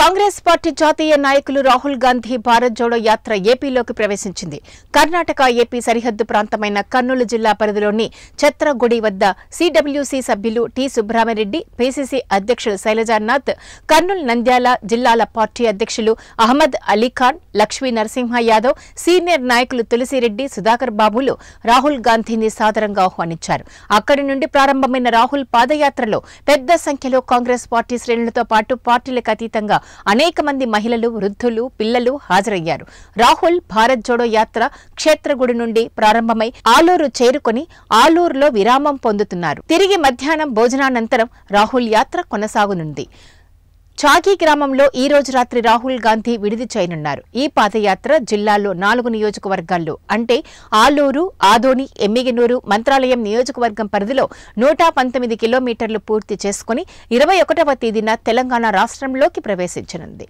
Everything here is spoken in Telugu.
కాంగ్రెస్ పార్టీ జాతీయ నాయకులు రాహుల్ గాంధీ భారత్ జోడో యాత్ర ఏపీలోకి ప్రవేశించింది కర్ణాటక ఏపీ సరిహద్దు ప్రాంతమైన కర్నూలు జిల్లా పరిధిలోని ఛత్రగుడి వద్ద సీడబ్ల్యూసీ సభ్యులు టి సుబ్రహ్మరెడ్డి పిసిసి అధ్యకులు శైలజానాథ్ కర్నూలు నంద్యాల జిల్లాల పార్టీ అధ్యక్షులు అహ్మద్ అలీఖాన్ లక్ష్మీ నరసింహ యాదవ్ సీనియర్ నాయకులు తులసిరెడ్డి సుధాకర్ బాబులు రాహుల్ గాంధీని సాదరంగా ఆహ్వానించారు అక్కడి నుండి ప్రారంభమైన రాహుల్ పాదయాత్రలో పెద్ద సంఖ్యలో కాంగ్రెస్ పార్టీ శ్రేణులతో పాటు పార్టీలకు అతీతంగా అనేక మంది మహిళలు వృద్ధులు పిల్లలు హాజరయ్యారు రాహుల్ భారత్ జోడో యాత్ర క్షేత్రగుడి నుండి ప్రారంభమై ఆలూరు చేరుకుని ఆలూరులో విరామం పొందుతున్నారు తిరిగి మధ్యాహ్నం భోజనానంతరం రాహుల్ యాత్ర కొనసాగునుంది చాకీ గ్రామంలో ఈ రోజు రాత్రి రాహుల్ గాంధీ విడిది చేయనున్నారు ఈ పాదయాత్ర జిల్లాలో నాలుగు నియోజకవర్గాల్లో అంటే ఆలూరు ఆదోని ఎమ్మిగినూరు మంత్రాలయం నియోజకవర్గం పరిధిలో నూట పంతొమ్మిది కిలోమీటర్లు పూర్తి చేసుకుని ఇరవై ఒకటవ తేదీన తెలంగాణ రాష్ట్రంలోకి ప్రవేశించనుంది